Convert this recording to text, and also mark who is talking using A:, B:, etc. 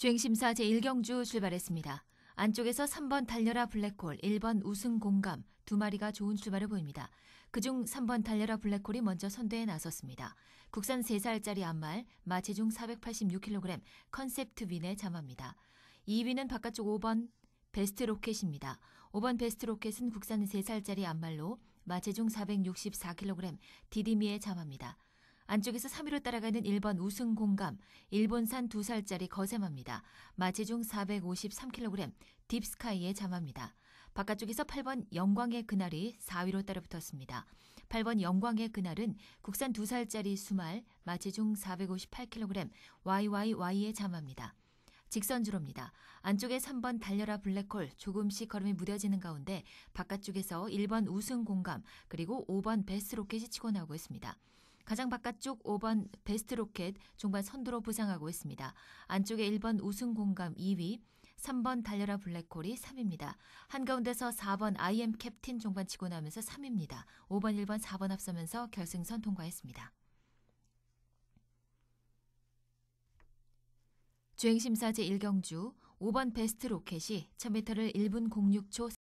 A: 주행심사 제1경주 출발했습니다. 안쪽에서 3번 달려라 블랙홀, 1번 우승 공감 두 마리가 좋은 출발을 보입니다. 그 중 3번 달려라 블랙홀이 먼저 선두에 나섰습니다. 국산 3살짜리 안말, 마체중 486kg, 컨셉트 윈의 자마입니다. 2위는 바깥쪽 5번 베스트 로켓입니다. 5번 베스트 로켓은 국산 3살짜리 안말로 마체중 464kg 디디미의 자마입니다. 안쪽에서 3위로 따라가는 1번 우승 공감, 일본산 2살짜리 거세마입니다. 마체중 453kg, 딥스카이의 자마입니다. 바깥쪽에서 8번 영광의 그날이 4위로 따라붙었습니다. 8번 영광의 그날은 국산 2살짜리 수말, 마체중 458kg, YYY의 자마입니다. 직선주로입니다. 안쪽에 3번 달려라 블랙홀 조금씩 걸음이 무뎌지는 가운데 바깥쪽에서 1번 우승 공감 그리고 5번 베스트 로켓이 치고 나오고 있습니다. 가장 바깥쪽 5번 베스트 로켓 종반 선두로 부상하고 있습니다. 안쪽에 1번 우승 공감 2위, 3번 달려라 블랙홀이 3입니다. 위 한가운데서 4번 IM 캡틴 종반 치고 나면서 3입니다. 위 5번, 1번, 4번 앞서면서 결승선 통과했습니다. 주행심사 제1경주 5번 베스트 로켓이 1000m를 1분 06초